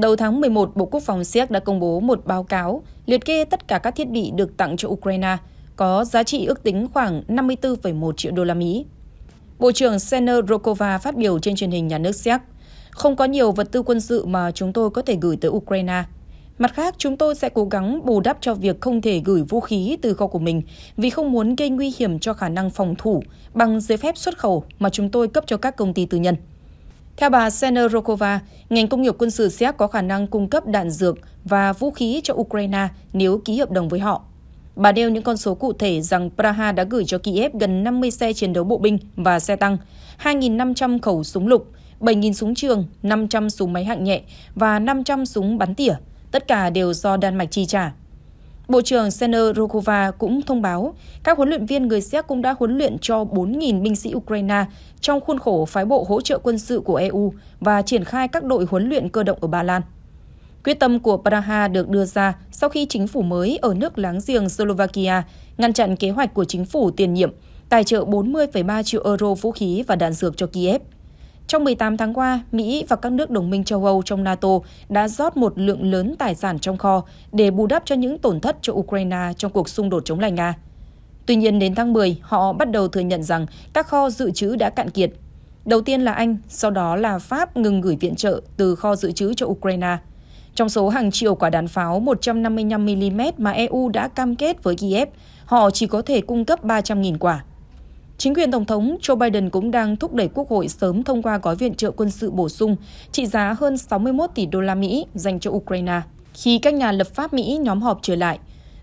Đầu tháng 11, Bộ Quốc phòng Séc đã công bố một báo cáo liệt kê tất cả các thiết bị được tặng cho Ukraine, có giá trị ước tính khoảng 54,1 triệu đô la Mỹ. Bộ trưởng Sena Rokova phát biểu trên truyền hình nhà nước Séc, không có nhiều vật tư quân sự mà chúng tôi có thể gửi tới Ukraine. Mặt khác, chúng tôi sẽ cố gắng bù đắp cho việc không thể gửi vũ khí từ kho của mình vì không muốn gây nguy hiểm cho khả năng phòng thủ bằng giấy phép xuất khẩu mà chúng tôi cấp cho các công ty tư nhân. Theo bà Sena Rokova, ngành công nghiệp quân sự Séc có khả năng cung cấp đạn dược và vũ khí cho Ukraine nếu ký hợp đồng với họ. Bà nêu những con số cụ thể rằng Praha đã gửi cho Kiev gần 50 xe chiến đấu bộ binh và xe tăng, 2.500 khẩu súng lục, 7.000 súng trường, 500 súng máy hạng nhẹ và 500 súng bắn tỉa. Tất cả đều do Đan Mạch chi trả. Bộ trưởng Sener Rokova cũng thông báo, các huấn luyện viên người Séc cũng đã huấn luyện cho 4.000 binh sĩ Ukraine trong khuôn khổ phái bộ hỗ trợ quân sự của EU và triển khai các đội huấn luyện cơ động ở Ba Lan. Quyết tâm của Praha được đưa ra sau khi chính phủ mới ở nước láng giềng Slovakia ngăn chặn kế hoạch của chính phủ tiền nhiệm tài trợ 40,3 triệu euro vũ khí và đạn dược cho Kiev. Trong 18 tháng qua, Mỹ và các nước đồng minh châu Âu trong NATO đã rót một lượng lớn tài sản trong kho để bù đắp cho những tổn thất cho Ukraine trong cuộc xung đột chống lại Nga. Tuy nhiên đến tháng 10, họ bắt đầu thừa nhận rằng các kho dự trữ đã cạn kiệt. Đầu tiên là Anh, sau đó là Pháp ngừng gửi viện trợ từ kho dự trữ cho Ukraine. Trong số hàng triệu quả đạn pháo 155mm mà EU đã cam kết với Kiev, họ chỉ có thể cung cấp 300.000 quả. Chính quyền Tổng thống Joe Biden cũng đang thúc đẩy Quốc hội sớm thông qua gói viện trợ quân sự bổ sung trị giá hơn 61 tỷ đô la Mỹ dành cho Ukraine khi các nhà lập pháp Mỹ nhóm họp trở lại.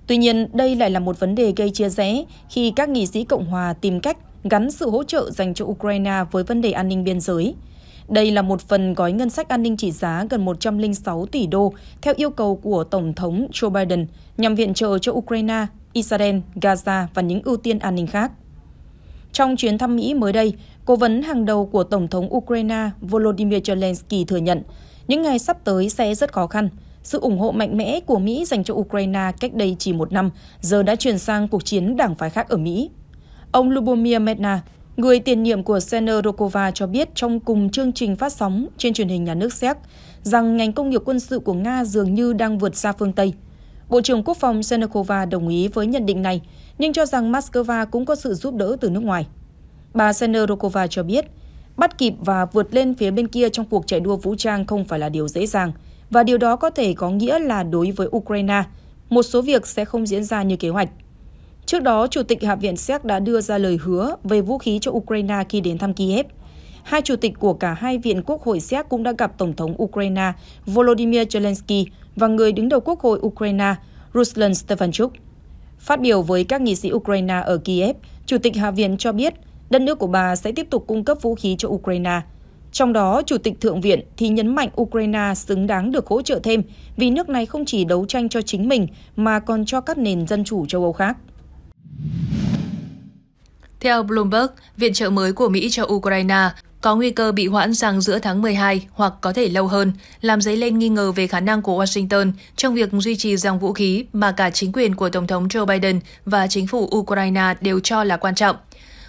Tuy nhiên, đây lại là một vấn đề gây chia rẽ khi các nghị sĩ Cộng hòa tìm cách gắn sự hỗ trợ dành cho Ukraine với vấn đề an ninh biên giới. Đây là một phần gói ngân sách an ninh trị giá gần 106 tỷ đô theo yêu cầu của Tổng thống Joe Biden nhằm viện trợ cho Ukraine, Israel, Gaza và những ưu tiên an ninh khác. Trong chuyến thăm Mỹ mới đây, cố vấn hàng đầu của Tổng thống Ukraine Volodymyr Zelensky thừa nhận những ngày sắp tới sẽ rất khó khăn. Sự ủng hộ mạnh mẽ của Mỹ dành cho Ukraine cách đây chỉ một năm giờ đã chuyển sang cuộc chiến đảng phái khác ở Mỹ. Ông Lubomir Medna, người tiền nhiệm của Senerokova cho biết trong cùng chương trình phát sóng trên truyền hình nhà nước Séc rằng ngành công nghiệp quân sự của Nga dường như đang vượt xa phương Tây. Bộ trưởng Quốc phòng Senekova đồng ý với nhận định này nhưng cho rằng Moscow cũng có sự giúp đỡ từ nước ngoài. Bà Senerokova cho biết, bắt kịp và vượt lên phía bên kia trong cuộc chạy đua vũ trang không phải là điều dễ dàng, và điều đó có thể có nghĩa là đối với Ukraine, một số việc sẽ không diễn ra như kế hoạch. Trước đó, Chủ tịch Hạ viện Séc đã đưa ra lời hứa về vũ khí cho Ukraine khi đến thăm Kiev. Hai chủ tịch của cả hai viện Quốc hội Séc cũng đã gặp Tổng thống Ukraine Volodymyr Zelensky và người đứng đầu Quốc hội Ukraine Ruslan Stefanchuk. Phát biểu với các nghị sĩ Ukraine ở Kiev, Chủ tịch Hạ viện cho biết đất nước của bà sẽ tiếp tục cung cấp vũ khí cho Ukraine. Trong đó, Chủ tịch Thượng viện thì nhấn mạnh Ukraine xứng đáng được hỗ trợ thêm vì nước này không chỉ đấu tranh cho chính mình mà còn cho các nền dân chủ châu Âu khác. Theo Bloomberg, viện trợ mới của Mỹ cho Ukraine có nguy cơ bị hoãn sang giữa tháng 12 hoặc có thể lâu hơn, làm dấy lên nghi ngờ về khả năng của Washington trong việc duy trì dòng vũ khí mà cả chính quyền của Tổng thống Joe Biden và chính phủ Ukraine đều cho là quan trọng.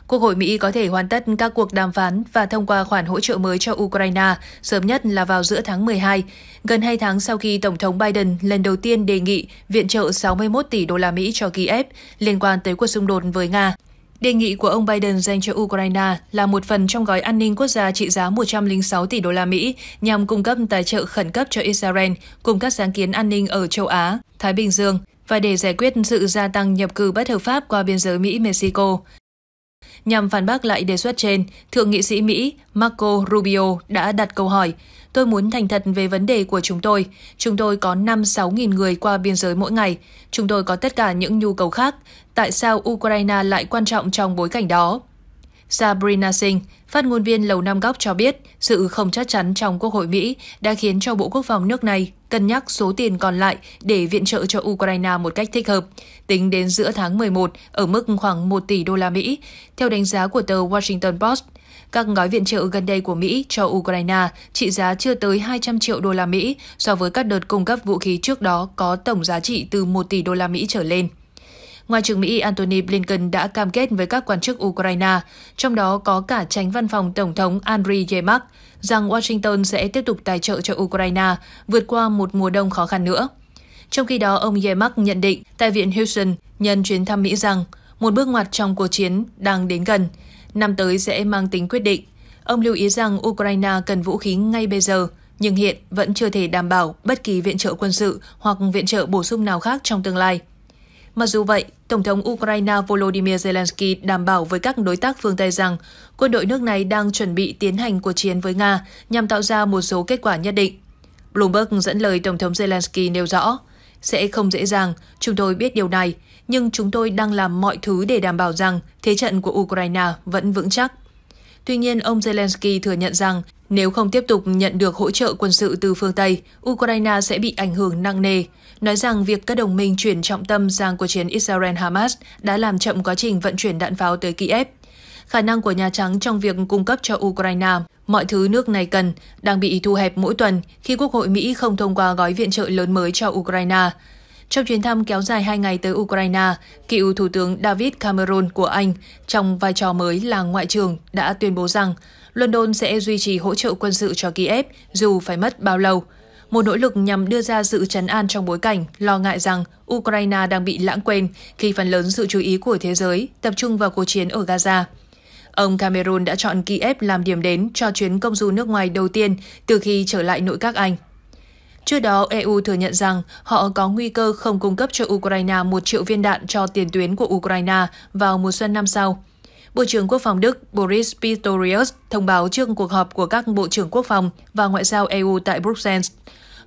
Quốc hội Mỹ có thể hoàn tất các cuộc đàm phán và thông qua khoản hỗ trợ mới cho Ukraine sớm nhất là vào giữa tháng 12, gần hai tháng sau khi Tổng thống Biden lần đầu tiên đề nghị viện trợ 61 tỷ đô la Mỹ cho Kiev liên quan tới cuộc xung đột với Nga. Đề nghị của ông Biden dành cho Ukraine là một phần trong gói an ninh quốc gia trị giá 106 tỷ đô la Mỹ nhằm cung cấp tài trợ khẩn cấp cho Israel cùng các sáng kiến an ninh ở châu Á, Thái Bình Dương và để giải quyết sự gia tăng nhập cư bất hợp pháp qua biên giới Mỹ-Mexico. Nhằm phản bác lại đề xuất trên, Thượng nghị sĩ Mỹ Marco Rubio đã đặt câu hỏi Tôi muốn thành thật về vấn đề của chúng tôi. Chúng tôi có 5 6 nghìn người qua biên giới mỗi ngày. Chúng tôi có tất cả những nhu cầu khác. Tại sao Ukraine lại quan trọng trong bối cảnh đó? Sabrina Singh, phát ngôn viên Lầu Năm Góc cho biết sự không chắc chắn trong Quốc hội Mỹ đã khiến cho Bộ Quốc phòng nước này cân nhắc số tiền còn lại để viện trợ cho Ukraine một cách thích hợp, tính đến giữa tháng 11 ở mức khoảng 1 tỷ đô la Mỹ, theo đánh giá của tờ Washington Post. Các gói viện trợ gần đây của Mỹ cho Ukraine trị giá chưa tới 200 triệu đô la Mỹ so với các đợt cung cấp vũ khí trước đó có tổng giá trị từ 1 tỷ đô la Mỹ trở lên. Ngoại trưởng Mỹ Antony Blinken đã cam kết với các quan chức Ukraine, trong đó có cả tránh văn phòng Tổng thống Andriy Yemak, rằng Washington sẽ tiếp tục tài trợ cho Ukraine vượt qua một mùa đông khó khăn nữa. Trong khi đó, ông Yemak nhận định tại Viện Houston nhân chuyến thăm Mỹ rằng một bước ngoặt trong cuộc chiến đang đến gần, năm tới sẽ mang tính quyết định. Ông lưu ý rằng Ukraine cần vũ khí ngay bây giờ, nhưng hiện vẫn chưa thể đảm bảo bất kỳ viện trợ quân sự hoặc viện trợ bổ sung nào khác trong tương lai. Mặc dù vậy, Tổng thống Ukraine Volodymyr Zelensky đảm bảo với các đối tác phương Tây rằng quân đội nước này đang chuẩn bị tiến hành cuộc chiến với Nga nhằm tạo ra một số kết quả nhất định. Bloomberg dẫn lời Tổng thống Zelensky nêu rõ, sẽ không dễ dàng, chúng tôi biết điều này, nhưng chúng tôi đang làm mọi thứ để đảm bảo rằng thế trận của Ukraine vẫn vững chắc. Tuy nhiên, ông Zelensky thừa nhận rằng nếu không tiếp tục nhận được hỗ trợ quân sự từ phương Tây, Ukraine sẽ bị ảnh hưởng nặng nề, nói rằng việc các đồng minh chuyển trọng tâm sang cuộc chiến Israel-Hamas đã làm chậm quá trình vận chuyển đạn pháo tới Kiev. Khả năng của Nhà Trắng trong việc cung cấp cho Ukraine mọi thứ nước này cần đang bị thu hẹp mỗi tuần khi Quốc hội Mỹ không thông qua gói viện trợ lớn mới cho Ukraine. Trong chuyến thăm kéo dài hai ngày tới Ukraine, cựu Thủ tướng David Cameron của Anh trong vai trò mới là Ngoại trưởng đã tuyên bố rằng London sẽ duy trì hỗ trợ quân sự cho Kiev dù phải mất bao lâu. Một nỗ lực nhằm đưa ra sự chấn an trong bối cảnh lo ngại rằng Ukraine đang bị lãng quên khi phần lớn sự chú ý của thế giới tập trung vào cuộc chiến ở Gaza. Ông Cameron đã chọn Kiev làm điểm đến cho chuyến công du nước ngoài đầu tiên từ khi trở lại nội các Anh. Trước đó, EU thừa nhận rằng họ có nguy cơ không cung cấp cho Ukraine một triệu viên đạn cho tiền tuyến của Ukraine vào mùa xuân năm sau. Bộ trưởng Quốc phòng Đức Boris Pistorius thông báo trước cuộc họp của các Bộ trưởng Quốc phòng và Ngoại giao EU tại Bruxelles,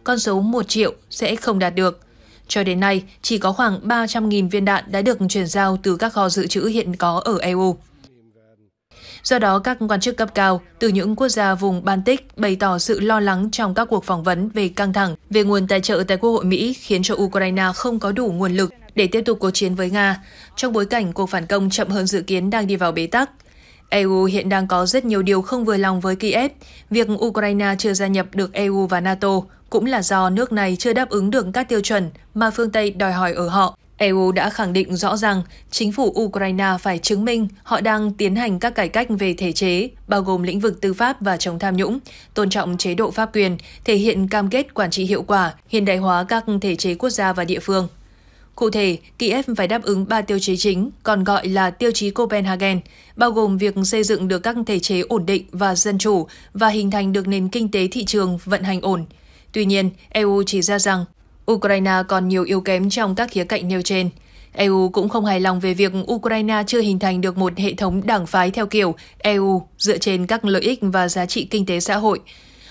con số 1 triệu sẽ không đạt được. Cho đến nay, chỉ có khoảng 300.000 viên đạn đã được chuyển giao từ các kho dự trữ hiện có ở EU. Do đó, các quan chức cấp cao từ những quốc gia vùng Baltic bày tỏ sự lo lắng trong các cuộc phỏng vấn về căng thẳng về nguồn tài trợ tại Quốc hội Mỹ khiến cho Ukraine không có đủ nguồn lực để tiếp tục cuộc chiến với Nga, trong bối cảnh cuộc phản công chậm hơn dự kiến đang đi vào bế tắc. EU hiện đang có rất nhiều điều không vừa lòng với Kiev. Việc Ukraine chưa gia nhập được EU và NATO cũng là do nước này chưa đáp ứng được các tiêu chuẩn mà phương Tây đòi hỏi ở họ EU đã khẳng định rõ ràng chính phủ Ukraine phải chứng minh họ đang tiến hành các cải cách về thể chế, bao gồm lĩnh vực tư pháp và chống tham nhũng, tôn trọng chế độ pháp quyền, thể hiện cam kết quản trị hiệu quả, hiện đại hóa các thể chế quốc gia và địa phương. Cụ thể, Kiev phải đáp ứng 3 tiêu chí chính, còn gọi là tiêu chí Copenhagen, bao gồm việc xây dựng được các thể chế ổn định và dân chủ và hình thành được nền kinh tế thị trường vận hành ổn. Tuy nhiên, EU chỉ ra rằng Ukraine còn nhiều yếu kém trong các khía cạnh nêu trên. EU cũng không hài lòng về việc Ukraine chưa hình thành được một hệ thống đảng phái theo kiểu EU dựa trên các lợi ích và giá trị kinh tế xã hội.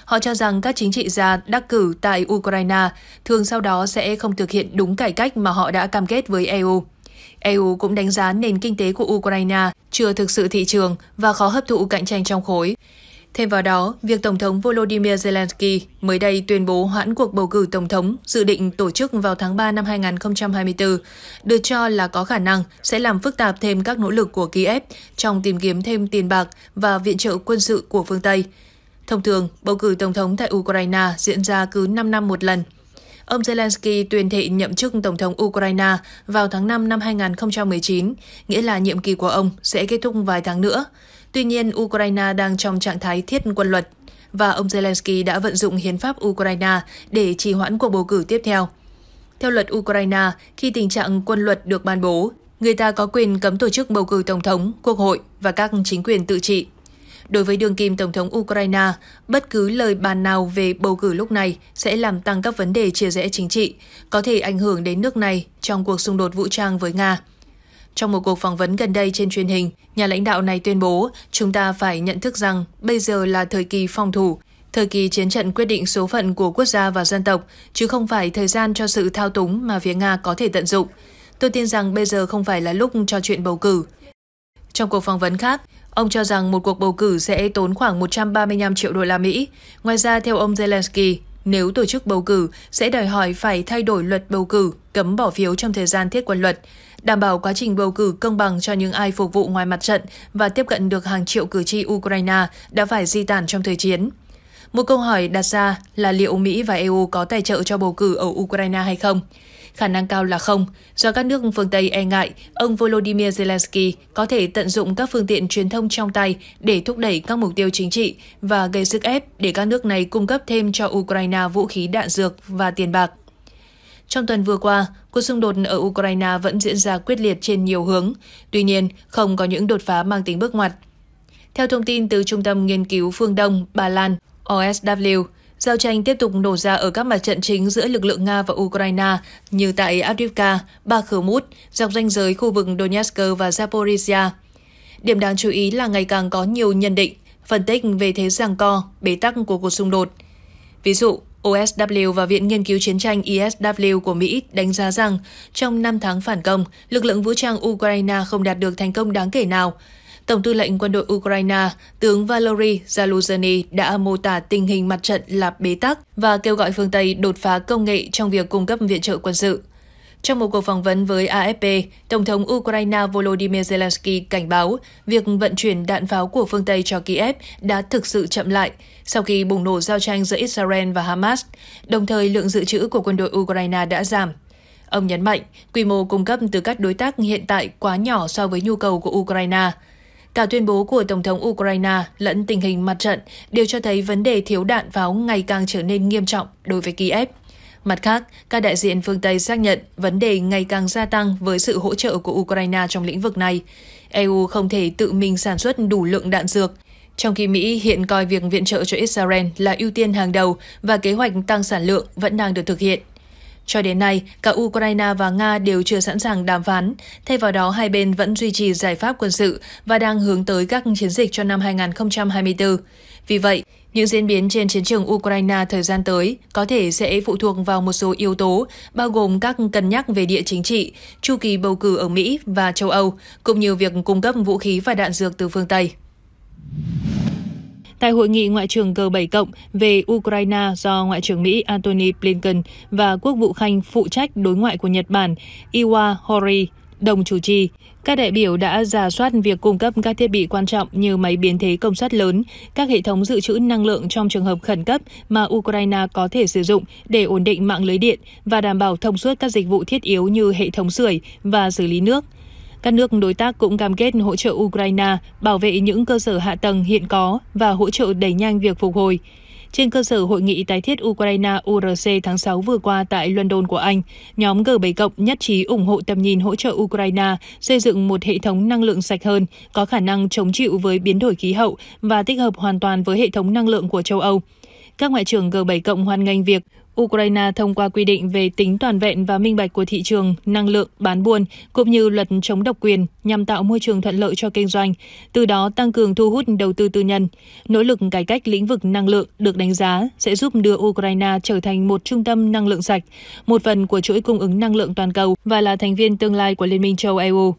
Họ cho rằng các chính trị gia đắc cử tại Ukraine thường sau đó sẽ không thực hiện đúng cải cách mà họ đã cam kết với EU. EU cũng đánh giá nền kinh tế của Ukraine chưa thực sự thị trường và khó hấp thụ cạnh tranh trong khối. Thêm vào đó, việc Tổng thống Volodymyr Zelensky mới đây tuyên bố hoãn cuộc bầu cử Tổng thống dự định tổ chức vào tháng 3 năm 2024, được cho là có khả năng sẽ làm phức tạp thêm các nỗ lực của Kiev trong tìm kiếm thêm tiền bạc và viện trợ quân sự của phương Tây. Thông thường, bầu cử Tổng thống tại Ukraine diễn ra cứ 5 năm một lần. Ông Zelensky tuyên thệ nhậm chức Tổng thống Ukraine vào tháng 5 năm 2019, nghĩa là nhiệm kỳ của ông sẽ kết thúc vài tháng nữa. Tuy nhiên, Ukraine đang trong trạng thái thiết quân luật và ông Zelensky đã vận dụng hiến pháp Ukraine để trì hoãn cuộc bầu cử tiếp theo. Theo luật Ukraine, khi tình trạng quân luật được ban bố, người ta có quyền cấm tổ chức bầu cử tổng thống, quốc hội và các chính quyền tự trị. Đối với đường kim tổng thống Ukraine, bất cứ lời bàn nào về bầu cử lúc này sẽ làm tăng các vấn đề chia rẽ chính trị, có thể ảnh hưởng đến nước này trong cuộc xung đột vũ trang với Nga. Trong một cuộc phỏng vấn gần đây trên truyền hình, nhà lãnh đạo này tuyên bố chúng ta phải nhận thức rằng bây giờ là thời kỳ phòng thủ, thời kỳ chiến trận quyết định số phận của quốc gia và dân tộc, chứ không phải thời gian cho sự thao túng mà phía Nga có thể tận dụng. Tôi tin rằng bây giờ không phải là lúc cho chuyện bầu cử. Trong cuộc phỏng vấn khác, ông cho rằng một cuộc bầu cử sẽ tốn khoảng 135 triệu đô la Mỹ. Ngoài ra, theo ông Zelensky, nếu tổ chức bầu cử sẽ đòi hỏi phải thay đổi luật bầu cử, cấm bỏ phiếu trong thời gian thiết quân luật đảm bảo quá trình bầu cử công bằng cho những ai phục vụ ngoài mặt trận và tiếp cận được hàng triệu cử tri Ukraine đã phải di tản trong thời chiến. Một câu hỏi đặt ra là liệu Mỹ và EU có tài trợ cho bầu cử ở Ukraine hay không? Khả năng cao là không, do các nước phương Tây e ngại ông Volodymyr Zelensky có thể tận dụng các phương tiện truyền thông trong tay để thúc đẩy các mục tiêu chính trị và gây sức ép để các nước này cung cấp thêm cho Ukraine vũ khí đạn dược và tiền bạc. Trong tuần vừa qua, cuộc xung đột ở Ukraine vẫn diễn ra quyết liệt trên nhiều hướng, tuy nhiên không có những đột phá mang tính bước ngoặt. Theo thông tin từ Trung tâm Nghiên cứu Phương Đông, Ba Lan, OSW, giao tranh tiếp tục nổ ra ở các mặt trận chính giữa lực lượng Nga và Ukraine như tại Avdiivka, Bakhmut, dọc ranh giới khu vực Donetsk và Zaporizhia. Điểm đáng chú ý là ngày càng có nhiều nhận định, phân tích về thế giằng co, bế tắc của cuộc xung đột. Ví dụ, OSW và Viện Nghiên cứu Chiến tranh ISW e của Mỹ đánh giá rằng trong 5 tháng phản công, lực lượng vũ trang Ukraine không đạt được thành công đáng kể nào. Tổng tư lệnh quân đội Ukraine, tướng Valery Zaluzhny đã mô tả tình hình mặt trận là bế tắc và kêu gọi phương Tây đột phá công nghệ trong việc cung cấp viện trợ quân sự. Trong một cuộc phỏng vấn với AFP, Tổng thống Ukraine Volodymyr Zelensky cảnh báo việc vận chuyển đạn pháo của phương Tây cho Kiev đã thực sự chậm lại sau khi bùng nổ giao tranh giữa Israel và Hamas, đồng thời lượng dự trữ của quân đội Ukraine đã giảm. Ông nhấn mạnh, quy mô cung cấp từ các đối tác hiện tại quá nhỏ so với nhu cầu của Ukraine. Cả tuyên bố của Tổng thống Ukraine lẫn tình hình mặt trận đều cho thấy vấn đề thiếu đạn pháo ngày càng trở nên nghiêm trọng đối với Kiev. Mặt khác, các đại diện phương Tây xác nhận vấn đề ngày càng gia tăng với sự hỗ trợ của Ukraine trong lĩnh vực này. EU không thể tự mình sản xuất đủ lượng đạn dược, trong khi Mỹ hiện coi việc viện trợ cho Israel là ưu tiên hàng đầu và kế hoạch tăng sản lượng vẫn đang được thực hiện. Cho đến nay, cả Ukraine và Nga đều chưa sẵn sàng đàm phán, thay vào đó hai bên vẫn duy trì giải pháp quân sự và đang hướng tới các chiến dịch cho năm 2024. Vì vậy, những diễn biến trên chiến trường Ukraine thời gian tới có thể sẽ phụ thuộc vào một số yếu tố, bao gồm các cân nhắc về địa chính trị, chu kỳ bầu cử ở Mỹ và châu Âu, cũng như việc cung cấp vũ khí và đạn dược từ phương Tây. Tại hội nghị ngoại trưởng G7 cộng về Ukraine do ngoại trưởng Mỹ Antony Blinken và quốc vụ khanh phụ trách đối ngoại của Nhật Bản Iwa Hori đồng chủ trì. Các đại biểu đã giả soát việc cung cấp các thiết bị quan trọng như máy biến thế công suất lớn, các hệ thống dự trữ năng lượng trong trường hợp khẩn cấp mà Ukraine có thể sử dụng để ổn định mạng lưới điện và đảm bảo thông suốt các dịch vụ thiết yếu như hệ thống sưởi và xử lý nước. Các nước đối tác cũng cam kết hỗ trợ Ukraine bảo vệ những cơ sở hạ tầng hiện có và hỗ trợ đẩy nhanh việc phục hồi. Trên cơ sở hội nghị tái thiết Ukraine URC tháng 6 vừa qua tại London của Anh, nhóm G7 cộng nhất trí ủng hộ tầm nhìn hỗ trợ Ukraine xây dựng một hệ thống năng lượng sạch hơn, có khả năng chống chịu với biến đổi khí hậu và tích hợp hoàn toàn với hệ thống năng lượng của châu Âu. Các ngoại trưởng G7 cộng hoan nghênh việc Ukraine thông qua quy định về tính toàn vẹn và minh bạch của thị trường, năng lượng, bán buôn, cũng như luật chống độc quyền nhằm tạo môi trường thuận lợi cho kinh doanh, từ đó tăng cường thu hút đầu tư tư nhân. Nỗ lực cải cách lĩnh vực năng lượng được đánh giá sẽ giúp đưa Ukraine trở thành một trung tâm năng lượng sạch, một phần của chuỗi cung ứng năng lượng toàn cầu và là thành viên tương lai của Liên minh châu Âu.